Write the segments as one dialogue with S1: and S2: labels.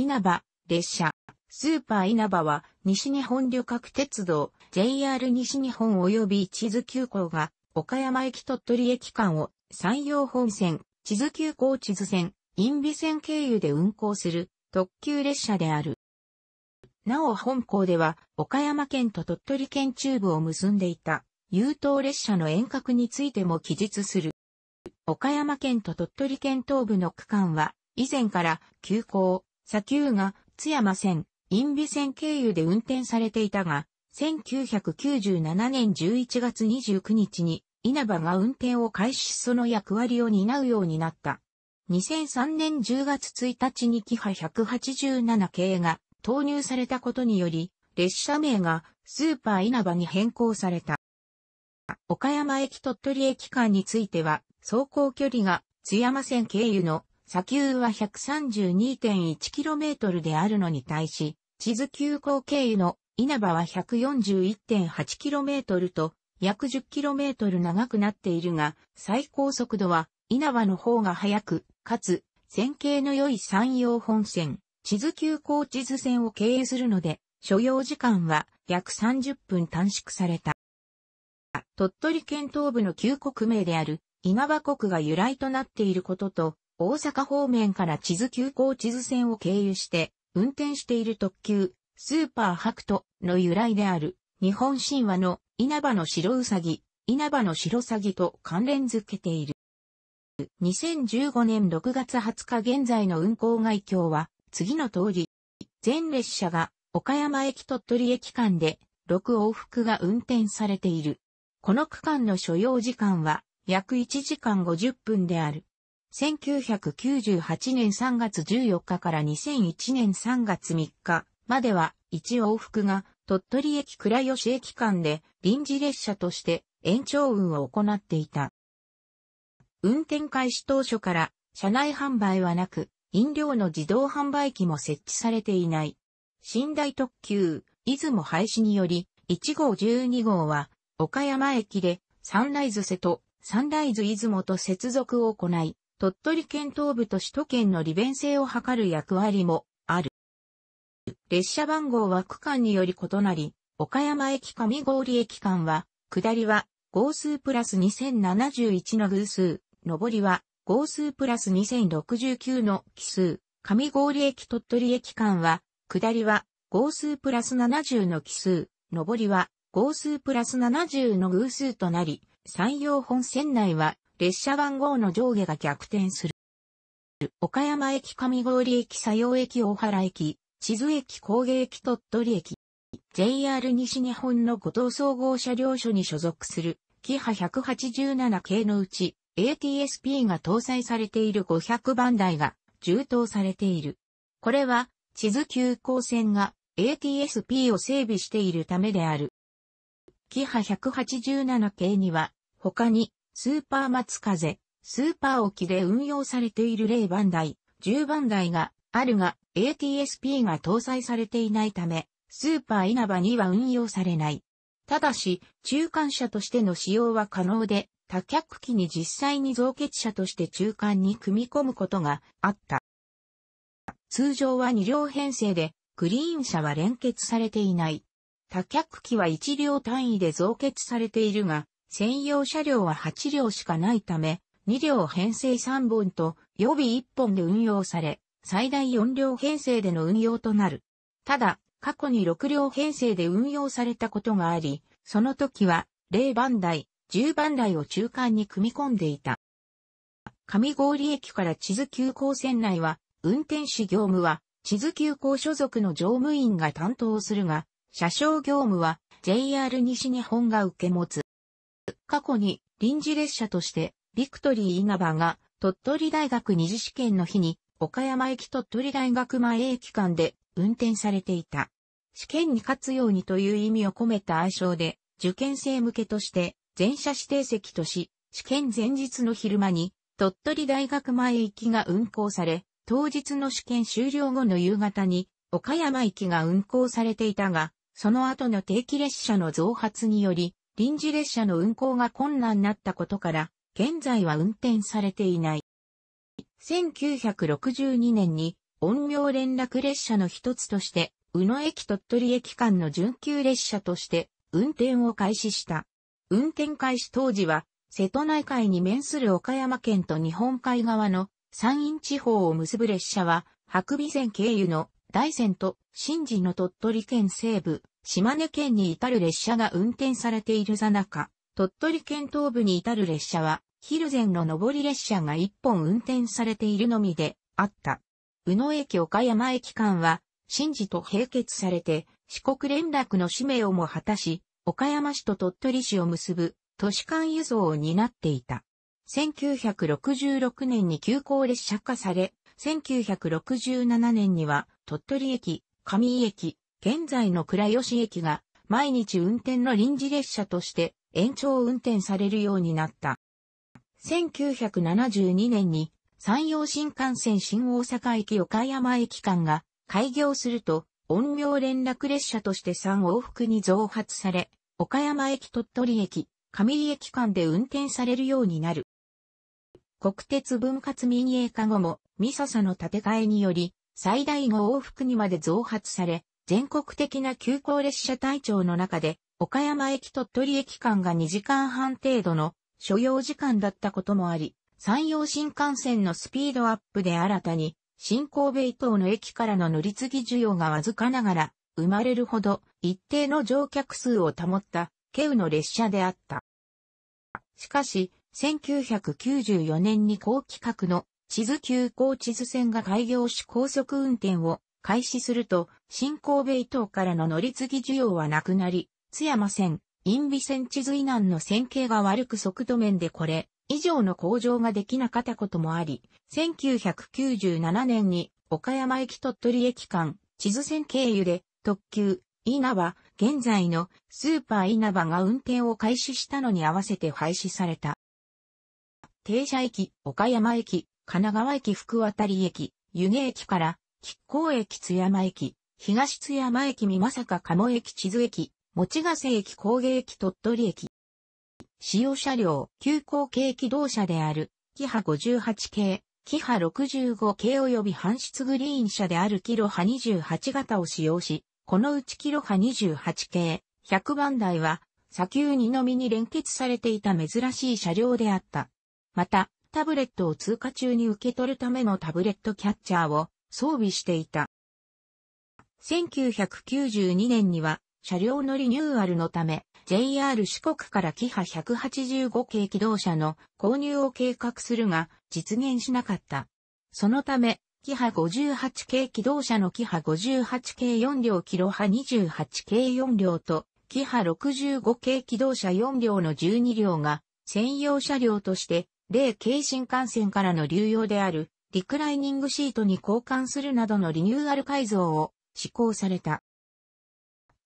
S1: 稲葉、列車。スーパー稲葉は、西日本旅客鉄道、JR 西日本及び地図急行が、岡山駅鳥取駅間を、山陽本線、地図急行地図線、ンビ線経由で運行する、特急列車である。なお本校では、岡山県と鳥取県中部を結んでいた、優等列車の遠隔についても記述する。岡山県と鳥取県東部の区間は、以前から、急行、砂丘が津山線、ンビ線経由で運転されていたが、1997年11月29日に稲葉が運転を開始しその役割を担うようになった。2003年10月1日にキハ187系が投入されたことにより、列車名がスーパー稲葉に変更された。岡山駅鳥取駅間については、走行距離が津山線経由の砂丘は 132.1km であるのに対し、地図急行経由の稲葉は 141.8km と約 10km 長くなっているが、最高速度は稲葉の方が速く、かつ、線形の良い山陽本線、地図急行地図線を経由するので、所要時間は約30分短縮された。鳥取県東部の旧国名である稲葉国が由来となっていることと、大阪方面から地図急行地図線を経由して、運転している特急、スーパーハクトの由来である、日本神話の稲葉の白うさぎ、稲葉の白さぎと関連づけている。2015年6月20日現在の運行外況は、次の通り、全列車が岡山駅鳥取駅間で6往復が運転されている。この区間の所要時間は約1時間50分である。1998年3月14日から2001年3月3日までは1往復が鳥取駅倉吉駅間で臨時列車として延長運を行っていた。運転開始当初から車内販売はなく、飲料の自動販売機も設置されていない。寝台特急、出雲廃止により、1号12号は、岡山駅で、サンライズ瀬戸、サンライズ出雲と接続を行い、鳥取県東部と首都圏の利便性を図る役割もある。列車番号は区間により異なり、岡山駅上郡駅間は、下りは号数プラス2071の偶数、上りは号数プラス2069の奇数、上郡駅鳥取駅間は、下りは号数プラス70の奇数、上りは号数プラス70の偶数となり、山陽本線内は列車番号の上下が逆転する。岡山駅上郡駅佐用駅大原駅、地図駅工芸駅鳥取駅。JR 西日本の五島総合車両所に所属する、キハ187系のうち、ATSP が搭載されている500番台が充当されている。これは、地図急行線が ATSP を整備しているためである。キハ187系には、他にスーパー松風、スーパー沖で運用されている0番台、10番台があるが、ATSP が搭載されていないため、スーパー稲葉には運用されない。ただし、中間車としての使用は可能で、多脚機に実際に造血車として中間に組み込むことがあった。通常は2両編成で、クリーン車は連結されていない。多脚機は1両単位で増結されているが、専用車両は8両しかないため、2両編成3本と予備1本で運用され、最大4両編成での運用となる。ただ、過去に6両編成で運用されたことがあり、その時は0番台、10番台を中間に組み込んでいた。上郡駅から地図急行線内は、運転士業務は地図急行所属の乗務員が担当するが、車掌業務は JR 西日本が受け持つ。過去に臨時列車としてビクトリー稲葉が鳥取大学二次試験の日に岡山駅鳥取大学前駅間で運転されていた。試験に勝つようにという意味を込めた愛称で受験生向けとして全車指定席とし、試験前日の昼間に鳥取大学前駅が運行され、当日の試験終了後の夕方に岡山駅が運行されていたが、その後の定期列車の増発により、臨時列車の運行が困難になったことから、現在は運転されていない。1962年に、音陽連絡列車の一つとして、宇野駅鳥取駅間の準急列車として、運転を開始した。運転開始当時は、瀬戸内海に面する岡山県と日本海側の山陰地方を結ぶ列車は、白尾線経由の大山と新次の鳥取県西部、島根県に至る列車が運転されている座中、鳥取県東部に至る列車は、昼前の上り列車が一本運転されているのみで、あった。宇野駅岡山駅間は、新次と並結されて、四国連絡の使命をも果たし、岡山市と鳥取市を結ぶ都市間輸送を担っていた。1966年に急行列車化され、1967年には鳥取駅、上井駅、現在の倉吉駅が毎日運転の臨時列車として延長運転されるようになった。1972年に山陽新幹線新大阪駅岡山駅間が開業すると、音名連絡列車として3往復に増発され、岡山駅鳥取駅、上井駅間で運転されるようになる。国鉄分割民営化後も、三笹の建て替えにより、最大5往復にまで増発され、全国的な急行列車体調の中で、岡山駅鳥取駅間が2時間半程度の所要時間だったこともあり、山陽新幹線のスピードアップで新たに、新神戸伊東の駅からの乗り継ぎ需要がわずかながら、生まれるほど一定の乗客数を保った、ケウの列車であった。しかし、1994年に高規格の地図急行地図線が開業し高速運転を開始すると、新神戸伊東からの乗り継ぎ需要はなくなり、津山線、インビセン地図以南の線形が悪く速度面でこれ、以上の向上ができなかったこともあり、1997年に岡山駅鳥取駅間、地図線経由で特急、稲葉、現在のスーパー稲葉が運転を開始したのに合わせて廃止された。停車駅、岡山駅、神奈川駅福渡駅、湯気駅から吉光駅津山駅、東津山駅三か鴨駅地図駅、持ヶ瀬駅工芸駅鳥取駅。使用車両、急行系機動車である、キハ58系、キハ65系及び搬出グリーン車であるキロハ28型を使用し、このうちキロハ28系、100番台は、砂丘2のみに連結されていた珍しい車両であった。また、タブレットを通過中に受け取るためのタブレットキャッチャーを装備していた。1992年には車両のリニューアルのため JR 四国からキハ185系機動車の購入を計画するが実現しなかった。そのためキハ58系機動車のキハ58系4両キロハ28系4両とキハ65系機動車4両の12両が専用車両として、例軽新幹線からの流用であるリクライニングシートに交換するなどのリニューアル改造を施行された。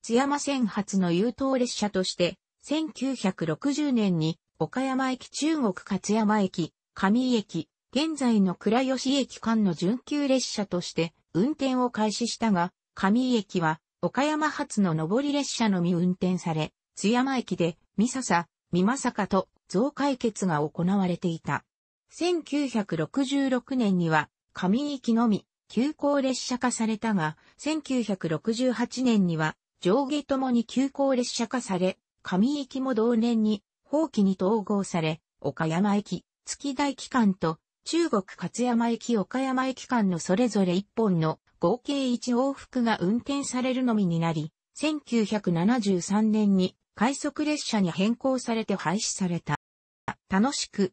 S1: 津山線発の優等列車として、1960年に岡山駅中国勝山駅、上井駅、現在の倉吉駅間の準急列車として運転を開始したが、上井駅は岡山発の上り列車のみ運転され、津山駅で三笹、三かと増改決が行われていた。1966年には、上行きのみ、急行列車化されたが、1968年には、上下ともに急行列車化され、上行きも同年に、法規に統合され、岡山駅、月台機関と、中国勝山駅岡山駅間のそれぞれ1本の合計1往復が運転されるのみになり、1973年に快速列車に変更されて廃止された。楽しく